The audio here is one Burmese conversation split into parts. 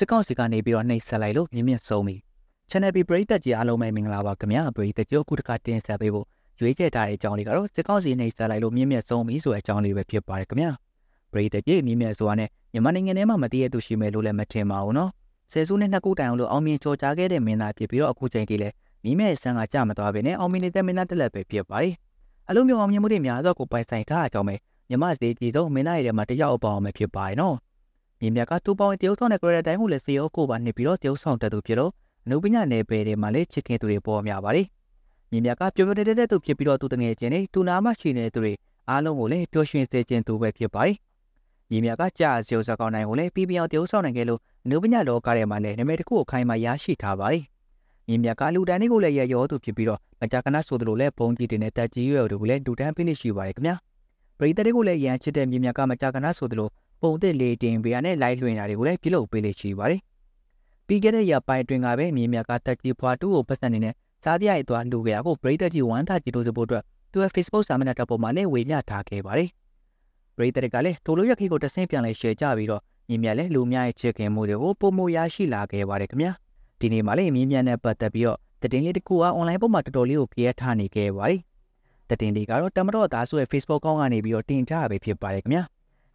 စစ်ကောင်စီကနေပြီးတော့နှိပ်စက်လိုက်လို့မြင့်မြင့်ဆုံးပြီ Channel B ပရိသတ်ကြီးအားလုံးပဲမင်္ဂလာပါခင်ဗျာပရိသတ်ကြောခုတစ်ခါတင်ဆက်ပေးဖို့ရွေးချယ်ထားတဲ့အကြောင်းလေးကတော့စစ်ကောင်စီနှိပ်စက်လိုက်လို့မြင့်မြင့်ဆုံးပြီဆိုတဲ့အကြောင်းလေးပဲဖြစ်ပါတယ်ခင်ဗျာပရိသတ်ကြီးမြင့်မြင့်ဆိုတာနဲ့မြန်မာနိုင်ငံထဲမှာမတည့်ရသူရှိမယ်လို့လည်းမထင်ပါဘူးနော်ဆယ်စုနှစ်နှစ်ခုတိုင်အောင်လို့အောင်မြင်ကျော်ကြားခဲ့တဲ့မင်းသားဖြစ်ပြီးတော့အခုချိန်ထိလည်းမိမဲဆန်ကကြမသွားပဲနဲ့အောင်မြင်နေတဲ့မင်းသားတက်လက်ပဲဖြစ်ပါတယ်အလုံးမျိုးအောင်မြင်မှုတွေများတော့ကိုပိုင်ဆိုင်ထားအကြောင်းပဲမြမစေတီဆုံးမင်းသားရဲ့ထဲမှာတယောက်အပေါအောင်ပဲဖြစ်ပါတယ်နော်မြင်မြကသူပေါင်းတရုတ်ဆောင်တဲ့ credit တိုင်းမှုလည်းစေရောကိုပါနှစ်ပြီးတော့တရုတ်ဆောင်တဲ့သူဖြစ်လို့အနုပညာနယ်ပယ်တွေမှာလည်းချစ်ခင်သူတွေပေါ်များပါတယ်မြင်မြကပျော်ပျော်တဲတဲသူဖြစ်ပြီးတော့သူတငယ်ချင်းတွေသူနာမရှိနေတဲ့သူတွေအားလုံးကိုလည်းပျော်ရွှင်စေခြင်းသူပဲဖြစ်ပါတယ်မြင်မြကကြာစီယောစကောင်းနိုင်ကိုလည်းပြပြအောင်တရုတ်ဆောင်နိုင်ခဲ့လို့အနုပညာလောကထဲမှာလည်းနာမည်တစ်ခုကိုခိုင်မာရရှိထားပါတယ်မြင်မြကလူတန်းတွေကိုလည်းရရောသူဖြစ်ပြီးတော့မကြကနာဆိုသလိုလည်းဘုံကြီးတွေနဲ့တက်ကြီးရွယ်တို့ကိုလည်းဒူတန်းဖိနစ်ရှိပါတယ်ခင်ဗျာပရိသတ်တွေကိုလည်းရန်ချစ်တဲ့မြင်မြကမကြကနာဆိုသလိုပုံသစ်လေးတင်ပေးရနဲ့ live လွှင့်တာတွေကိုလည်းပြုလုပ်ပေးလေ့ရှိပါတယ်။ပြီးခဲ့တဲ့ရက်ပိုင်းအတွင်းကပဲမြေမြကတက်ကြီးဖွာတူကိုပတ်စံနေနဲ့စားပြရိုက်သွားလူခဲ့တာကိုပရိသတ်ကြီးဝမ်းသာကြည်လို့စဖို့အတွက်သူရဲ့ Facebook စာမျက်နှာတစ်ပေါ်မှာလည်းဝေမျှထားခဲ့ပါတယ်။ပရိသတ်ကလည်းထိုလိုရက်ခေတ်ကိုတဆင့်ပြန်လဲ share ကြပြီးတော့မြေမြလည်းလူများရဲ့ချစ်ခင်မှုတွေကိုပုံမရရှိလာခဲ့ပါတယ်ခင်ဗျာ။ဒီနေ့မှလည်းမြေမြနဲ့ပတ်သက်ပြီးတော့တည်င်းလေးတစ်ခုအား online ပေါ်မှာတော်တော်လေးကိုကြည့်ထားနေခဲ့ပါတယ်။တည်င်းလေးကတော့တမတော်သားဆိုရဲ့ Facebook ကောင်းကနေပြီးတော့တင်ထားပဲဖြစ်ပါတယ်ခင်ဗျာ။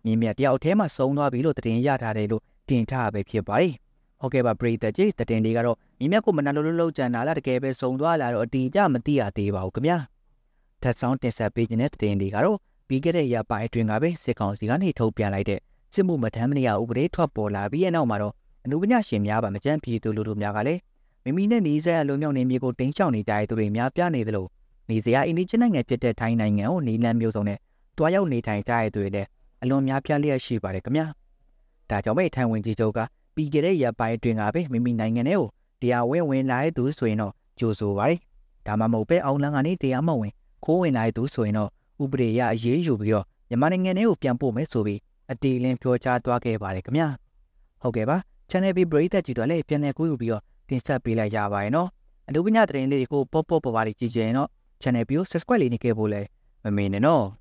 မြင်းမြတ်တယောက်အထဲမှာဆုံးသွားပြီလို့တင်ရထားတယ်လို့တင်ထားပဲဖြစ်ပါတယ်။ဟုတ်ကဲ့ပါပရိသတ်ကြီးတင်တွေကတော့မြင်းမြတ်ကိုမနာလို့လောက်ကြံလာလားတကယ်ပဲဆုံးသွားလားတော့အတီးပြမသိရသေးပါဘူးခင်ဗျာ။ထပ်ဆောင်တင်ဆက်ပေးခြင်းတဲ့တင်တွေကတော့ပြီးခဲ့တဲ့ရပိုင်းအတွင်းကပဲစစ်ကောင်စီကနေထုတ်ပြန်လိုက်တဲ့စစ်မှုမထမ်းမနေရဥပဒေထွက်ပေါ်လာပြီးတဲ့နောက်မှာတော့အနုပညာရှင်များပါမကြမ်းပြည်သူလူထုများကလည်းမိမိနဲ့နေဆက်အလုံးမြောက်နေမျိုးကိုတင်းချောင်နေကြတဲ့သူတွေများပြနေသလိုနေစရာအင်းဒီချင်းနိုင်ငံဖြစ်တဲ့ထိုင်းနိုင်ငံကိုနေလမ်းမျိုးစုံနဲ့တွားရောက်နေထိုင်ကြတဲ့သူတွေလည်းအလွန်များပြားလျက်ရှိပါတယ်ခင်ဗျာ။ဒါကြောင့်ပဲထိုင်ဝင်ကြီးချုပ်ကပြီးခဲ့တဲ့ရက်ပိုင်းအတွင်းကပဲမိမိနိုင်ငံထဲကိုတရားဝင်ဝင်လာတဲ့သူဆိုရင်တော့ကြိုဆိုပါတယ်။ဒါမှမဟုတ်ပဲအောင်လန်းကနေတရားမဝင်ခိုးဝင်လာတဲ့သူဆိုရင်တော့ဥပဒေရအရေးယူပြီးတော့မြန်မာနိုင်ငံထဲကိုပြန်ပို့မယ်ဆိုပြီးအတီလင်းပြောကြားသွားခဲ့ပါတယ်ခင်ဗျာ။ဟုတ်ကဲ့ပါ။ Channel B ပရိသတ်ကြည့်တော့လည်းပြန်လည်ကူးယူပြီးတော့တင်ဆက်ပေးလိုက်ရပါတယ်နော်။အနုပညာသတင်းလေးတွေကိုပေါ့ပေါ့ပါပါလေးကြည့်ကြရင်တော့ Channel B ကို Subscribe လေးနှိပ်ခဲ့ဖို့လည်းမမေ့နဲ့နော်။